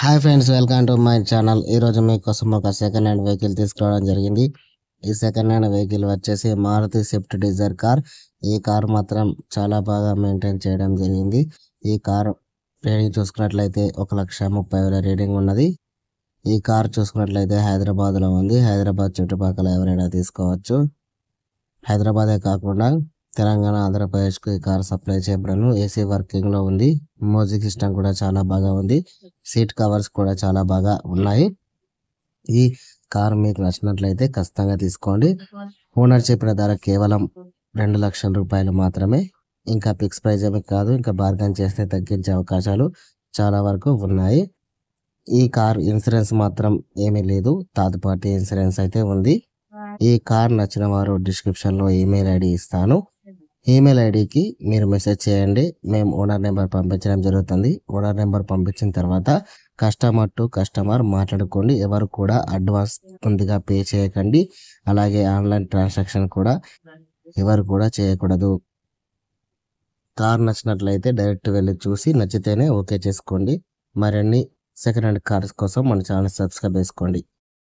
hi friends welcome to my channel ఈరోజు మీకోసం ఒక సెకండ్ హ్యాండ్ వెహికల్ తీసుకురావడం జరిగింది ఈ సెకండ్ హ్యాండ్ వెహికల్ వచ్చేసి మారుతి స్విఫ్ట్ డిజైర్ కార్ ఈ కార్ మాత్రం చాలా బాగా మెయింటైన్ చేయడం జరిగింది ఈ కార్ రేటింగ్ చూసుకున్నట్లయితే ఒక లక్ష ముప్పై వేల రేటింగ్ ఉన్నది ఈ కార్ చూసుకున్నట్లయితే హైదరాబాద్లో ఉంది హైదరాబాద్ చుట్టుపక్కల ఎవరైనా తీసుకోవచ్చు హైదరాబాదే కాకుండా తెలంగాణ ఆంధ్రప్రదేశ్కు ఈ కార్ సప్లై చేయబడను ఏసీ వర్కింగ్లో ఉంది మ్యూజిక్ సిస్టమ్ కూడా చాలా బాగా ఉంది సీట్ కవర్స్ కూడా చాలా బాగా ఉన్నాయి ఈ కార్ మీకు నచ్చినట్లయితే ఖచ్చితంగా తీసుకోండి ఓనర్ చెప్పిన ధర కేవలం రెండు లక్షల రూపాయలు మాత్రమే ఇంకా ఫిక్స్ ప్రైజ్ ఏమి కాదు ఇంకా బార్గెన్ చేస్తే తగ్గించే అవకాశాలు చాలా వరకు ఉన్నాయి ఈ కార్ ఇన్సూరెన్స్ మాత్రం ఏమీ లేదు థర్డ్ పార్టీ ఇన్సూరెన్స్ అయితే ఉంది ఈ కార్ నచ్చిన వారు డిస్క్రిప్షన్లో ఈమెయిల్ ఐడి ఇస్తాను ఈమెయిల్ ఐడికి మీరు మెసేజ్ చేయండి మేము ఓనర్ నెంబర్ పంపించడం జరుగుతుంది ఓనర్ నెంబర్ పంపించిన తర్వాత కస్టమర్ టు కస్టమర్ మాట్లాడుకోండి ఎవరు కూడా అడ్వాన్స్ ముందుగా పే చేయకండి అలాగే ఆన్లైన్ ట్రాన్సాక్షన్ కూడా ఎవరు కూడా చేయకూడదు కార్ నచ్చినట్లయితే డైరెక్ట్ వెళ్ళి చూసి నచ్చితేనే ఓకే చేసుకోండి మరిన్ని సెకండ్ హ్యాండ్ కార్స్ కోసం మన ఛానల్ సబ్స్క్రైబ్ చేసుకోండి